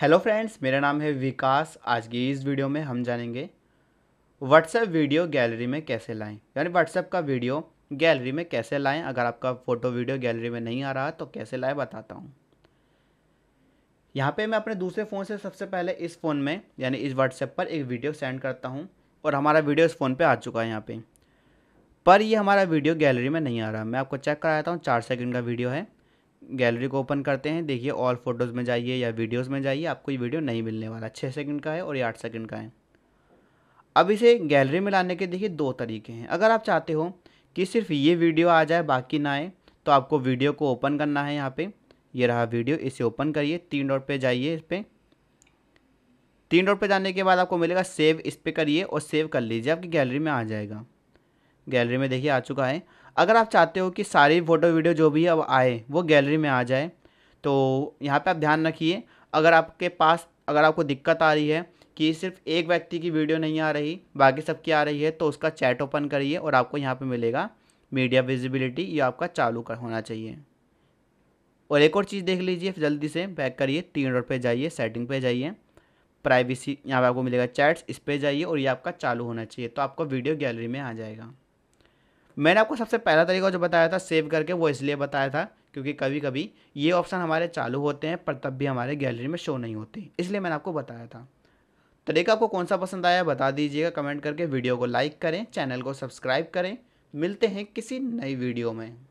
hello friends मेरा नाम है विकास आज की इस वीडियो में हम जानेंगे व्हाट्सएप वीडियो गैलरी में कैसे लाएं यानी व्हाट्सएप का वीडियो गैलरी में कैसे लाएं अगर आपका फ़ोटो वीडियो गैलरी में नहीं आ रहा तो कैसे लाएं बताता हूँ यहाँ पे मैं अपने दूसरे फ़ोन से सबसे पहले इस फ़ोन में यानी इस व्हाट्सएप पर एक वीडियो सेंड करता हूँ और हमारा वीडियो इस फ़ोन पर आ चुका है यहाँ पर पर ये हमारा वीडियो गैलरी में नहीं आ रहा मैं आपको चेक कराता हूँ चार सेकेंड का वीडियो है गैलरी को ओपन करते हैं देखिए ऑल फोटोज़ में जाइए या वीडियोज़ में जाइए आपको ये वीडियो नहीं मिलने वाला छः सेकंड का है और ये आठ सेकेंड का है अब इसे गैलरी में लाने के देखिए दो तरीके हैं अगर आप चाहते हो कि सिर्फ ये वीडियो आ जाए बाकी ना आए तो आपको वीडियो को ओपन करना है यहाँ पे ये रहा वीडियो इसे ओपन करिए तीन डॉट पे जाइए इस पर तीन डॉट पे जाने के बाद आपको मिलेगा सेव इस पर करिए और सेव कर लीजिए आपकी गैलरी में आ जाएगा गैलरी में देखिए आ चुका है अगर आप चाहते हो कि सारी फ़ोटो वीडियो जो भी अब आए वो गैलरी में आ जाए तो यहाँ पे आप ध्यान रखिए अगर आपके पास अगर आपको दिक्कत आ रही है कि सिर्फ एक व्यक्ति की वीडियो नहीं आ रही बाकी सबकी आ रही है तो उसका चैट ओपन करिए और आपको यहाँ पर मिलेगा मीडिया विजिबिलिटी ये आपका चालू कर होना चाहिए और एक और चीज़ देख लीजिए जल्दी से बैक करिए तीन रोड पे जाइए सेटिंग पे जाइए प्राइवेसी यहाँ पे आपको मिलेगा चैट्स इस पर जाइए और ये आपका चालू होना चाहिए तो आपका वीडियो गैलरी में आ जाएगा मैंने आपको सबसे पहला तरीका जो बताया था सेव करके वो इसलिए बताया था क्योंकि कभी कभी ये ऑप्शन हमारे चालू होते हैं पर तब भी हमारे गैलरी में शो नहीं होते इसलिए मैंने आपको बताया था तरीका आपको कौन सा पसंद आया बता दीजिएगा कमेंट करके वीडियो को लाइक करें चैनल को सब्सक्राइब करें मिलते हैं किसी नई वीडियो में